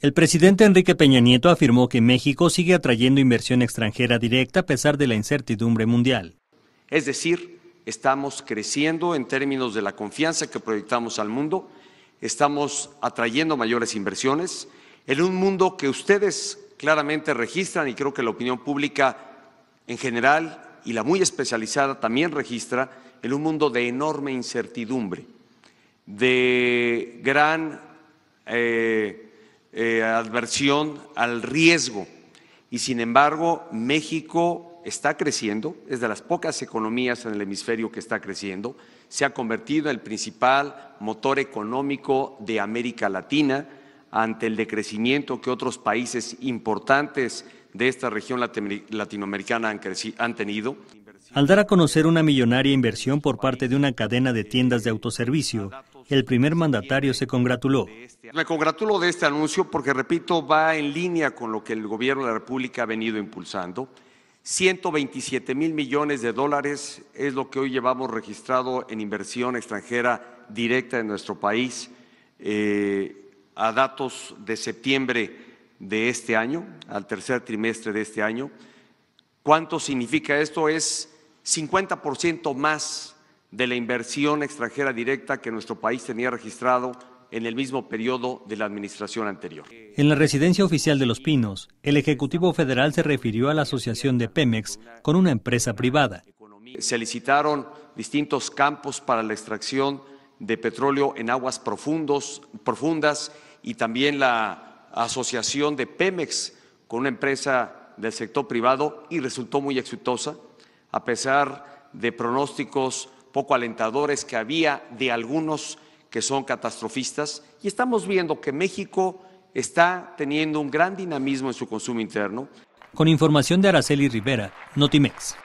El presidente Enrique Peña Nieto afirmó que México sigue atrayendo inversión extranjera directa a pesar de la incertidumbre mundial. Es decir, estamos creciendo en términos de la confianza que proyectamos al mundo, estamos atrayendo mayores inversiones en un mundo que ustedes claramente registran y creo que la opinión pública en general y la muy especializada también registra en un mundo de enorme incertidumbre, de gran... Eh, eh, adversión al riesgo. Y sin embargo, México está creciendo, es de las pocas economías en el hemisferio que está creciendo, se ha convertido en el principal motor económico de América Latina ante el decrecimiento que otros países importantes de esta región latinoamericana han tenido. Al dar a conocer una millonaria inversión por parte de una cadena de tiendas de autoservicio, el primer mandatario se congratuló. Este Me congratulo de este anuncio porque, repito, va en línea con lo que el Gobierno de la República ha venido impulsando. 127 mil millones de dólares es lo que hoy llevamos registrado en inversión extranjera directa en nuestro país eh, a datos de septiembre de este año, al tercer trimestre de este año. ¿Cuánto significa esto? Es 50% más de la inversión extranjera directa que nuestro país tenía registrado en el mismo periodo de la administración anterior. En la residencia oficial de Los Pinos, el Ejecutivo Federal se refirió a la asociación de Pemex con una empresa privada. Se licitaron distintos campos para la extracción de petróleo en aguas profundos, profundas y también la asociación de Pemex con una empresa del sector privado y resultó muy exitosa, a pesar de pronósticos poco alentadores que había de algunos que son catastrofistas y estamos viendo que México está teniendo un gran dinamismo en su consumo interno. Con información de Araceli Rivera, Notimex.